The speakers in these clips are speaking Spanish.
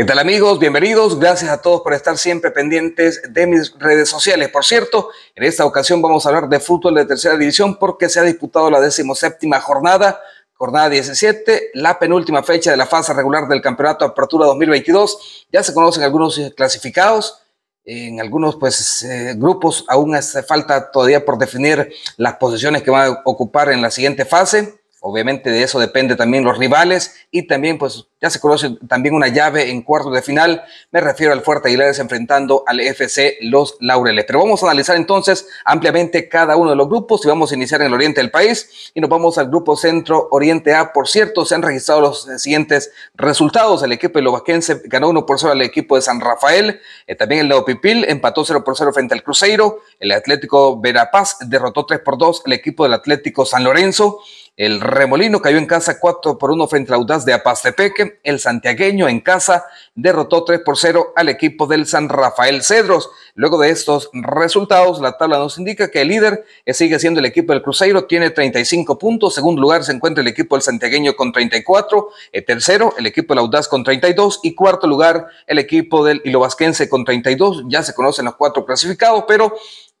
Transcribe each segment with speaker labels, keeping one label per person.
Speaker 1: ¿Qué tal amigos? Bienvenidos. Gracias a todos por estar siempre pendientes de mis redes sociales. Por cierto, en esta ocasión vamos a hablar de fútbol de tercera división porque se ha disputado la decimoséptima jornada, jornada 17, la penúltima fecha de la fase regular del campeonato Apertura 2022. Ya se conocen algunos eh, clasificados. En algunos pues, eh, grupos aún hace falta todavía por definir las posiciones que van a ocupar en la siguiente fase. Obviamente de eso depende también los rivales y también pues ya se conoce también una llave en cuarto de final. Me refiero al Fuerte Aguilares enfrentando al FC Los Laureles. Pero vamos a analizar entonces ampliamente cada uno de los grupos y vamos a iniciar en el oriente del país y nos vamos al grupo Centro Oriente A. Por cierto, se han registrado los siguientes resultados. El equipo de Lobaquense ganó 1 por 0 al equipo de San Rafael. Eh, también el Pipil empató 0 por 0 frente al Cruzeiro. El Atlético Verapaz derrotó 3 por 2 el equipo del Atlético San Lorenzo. El Remolino cayó en casa 4 por 1 frente al Audaz de Apastepeque el santiagueño en casa derrotó 3 por 0 al equipo del San Rafael Cedros. Luego de estos resultados, la tabla nos indica que el líder sigue siendo el equipo del Cruzeiro, tiene 35 puntos. Segundo lugar se encuentra el equipo del Santiagueño con 34. El eh, tercero, el equipo del Audaz con 32. Y cuarto lugar, el equipo del Ilovasquense con 32. Ya se conocen los cuatro clasificados, pero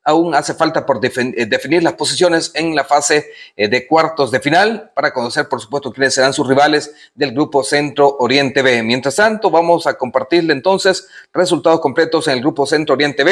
Speaker 1: aún hace falta por eh, definir las posiciones en la fase eh, de cuartos de final para conocer, por supuesto, quiénes serán sus rivales del grupo Centro Oriente B. Mientras tanto, vamos a compartirle entonces resultados completos en el grupo Centro Oriente B.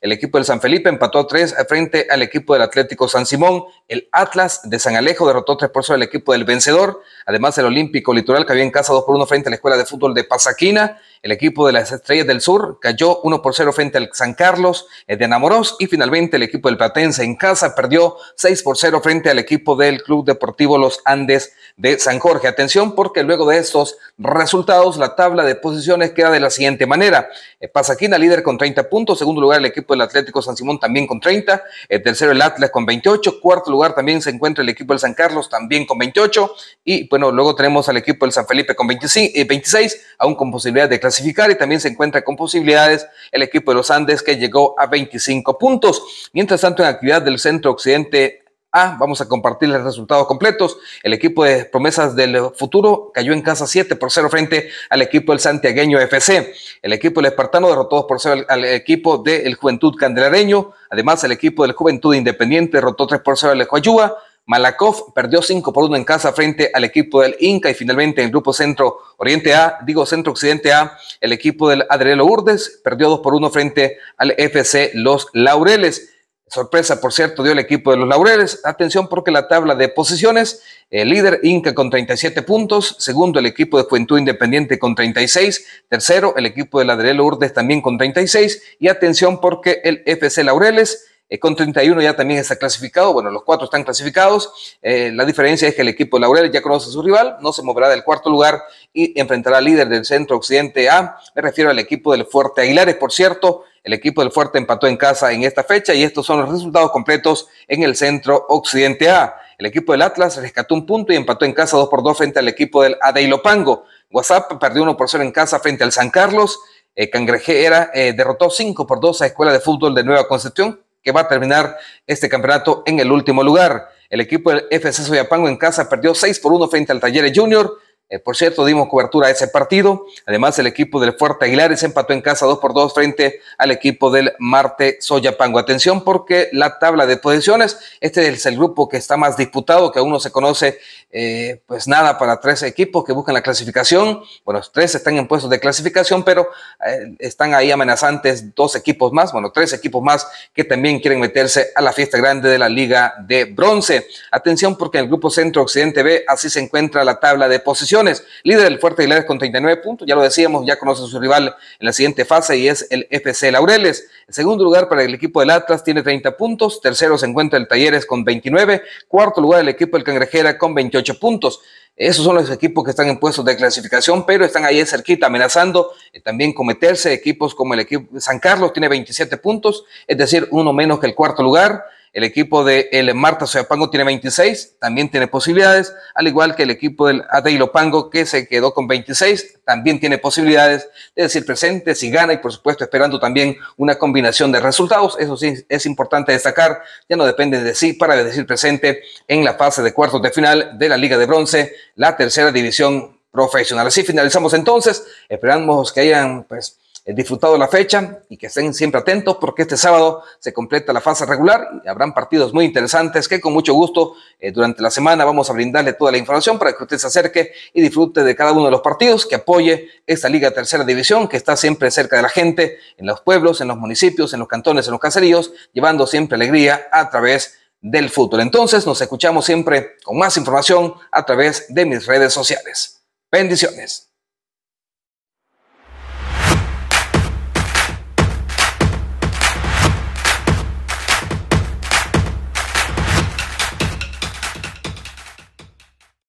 Speaker 1: El equipo del San Felipe empató tres frente al equipo del Atlético San Simón. El Atlas de San Alejo derrotó tres por 0 al equipo del vencedor. Además, el Olímpico Litoral cayó en casa 2 por 1 frente a la Escuela de Fútbol de Pasaquina. El equipo de las Estrellas del Sur cayó 1 por 0 frente al San Carlos eh, de Enamoros. Y finalmente, el equipo del Platense en casa perdió 6 por 0 frente al equipo del Club Deportivo Los Andes de San Jorge. Atención, porque luego de estos resultados, la tabla de posiciones queda de la siguiente manera: eh, Pasaquina líder con 30 puntos, segundo lugar el equipo del Atlético San Simón también con 30, el tercero el Atlas con 28, cuarto lugar también se encuentra el equipo del San Carlos también con 28 y bueno, luego tenemos al equipo del San Felipe con 25, eh, 26, aún con posibilidad de clasificar y también se encuentra con posibilidades el equipo de los Andes que llegó a 25 puntos. Mientras tanto, en actividad del centro occidente Ah, vamos a compartir los resultados completos. El equipo de Promesas del Futuro cayó en casa 7 por 0 frente al equipo del Santiagueño FC. El equipo del Espartano derrotó 2 por 0 al, equipo del Juventud Candelareño. Además, el equipo del Juventud Independiente derrotó 3 por 0 al ecuayúa. Malakoff perdió 5 por 1 en casa frente al equipo del Inca y finalmente en el grupo Centro Oriente A, digo Centro Occidente A, el equipo del Adrielo Urdes perdió 2 por 1 frente al FC Los Laureles. Sorpresa, por cierto, dio el equipo de los Laureles. Atención porque la tabla de posiciones, el líder Inca con 37 puntos, segundo el equipo de Juventud Independiente con 36, tercero el equipo de Ladrelo Urdes también con 36 y atención porque el FC Laureles eh, con 31 ya también está clasificado. Bueno, los cuatro están clasificados. Eh, la diferencia es que el equipo de Laurel ya conoce a su rival, no se moverá del cuarto lugar y enfrentará al líder del centro occidente A. Me refiero al equipo del Fuerte Aguilares, por cierto. El equipo del Fuerte empató en casa en esta fecha y estos son los resultados completos en el centro occidente A. El equipo del Atlas rescató un punto y empató en casa 2 por 2 frente al equipo del Adeilopango. WhatsApp perdió 1 por 0 en casa frente al San Carlos. Eh, Cangrejera derrotó 5 por 2 a Escuela de Fútbol de Nueva Concepción que va a terminar este campeonato en el último lugar. El equipo del FC Soyapango en casa perdió 6 por 1 frente al Talleres Junior. Eh, por cierto, dimos cobertura a ese partido. Además, el equipo del Fuerte Aguilar Aguilares empató en casa 2 por 2 frente al equipo del Marte Soyapango. Atención porque la tabla de posiciones, este es el grupo que está más disputado, que aún no se conoce eh, pues nada para tres equipos que buscan la clasificación. Bueno, tres están en puestos de clasificación, pero eh, están ahí amenazantes dos equipos más, bueno, tres equipos más que también quieren meterse a la fiesta grande de la Liga de Bronce. Atención porque en el grupo Centro Occidente B así se encuentra la tabla de posiciones. Líder del Fuerte Aguilares con 39 puntos, ya lo decíamos, ya conoce a su rival en la siguiente fase y es el FC Laureles. En segundo lugar para el equipo del Atlas tiene 30 puntos, tercero se encuentra el Talleres con 29, cuarto lugar el equipo del Cangrejera con 28 puntos. Esos son los equipos que están en puestos de clasificación, pero están ahí cerquita amenazando eh, también cometerse. Equipos como el equipo San Carlos tiene 27 puntos, es decir, uno menos que el cuarto lugar. El equipo de el Marta Soyapango tiene 26, también tiene posibilidades, al igual que el equipo del Pango, que se quedó con 26, también tiene posibilidades, de decir, presente si gana y por supuesto esperando también una combinación de resultados. Eso sí, es importante destacar, ya no depende de sí para decir presente en la fase de cuartos de final de la Liga de Bronce, la tercera división profesional. Así finalizamos entonces, esperamos que hayan pues eh, disfrutado la fecha y que estén siempre atentos porque este sábado se completa la fase regular y habrán partidos muy interesantes que con mucho gusto eh, durante la semana vamos a brindarle toda la información para que usted se acerque y disfrute de cada uno de los partidos, que apoye esta Liga Tercera División que está siempre cerca de la gente, en los pueblos, en los municipios, en los cantones, en los caseríos, llevando siempre alegría a través del fútbol. Entonces nos escuchamos siempre con más información a través de mis redes sociales. Bendiciones.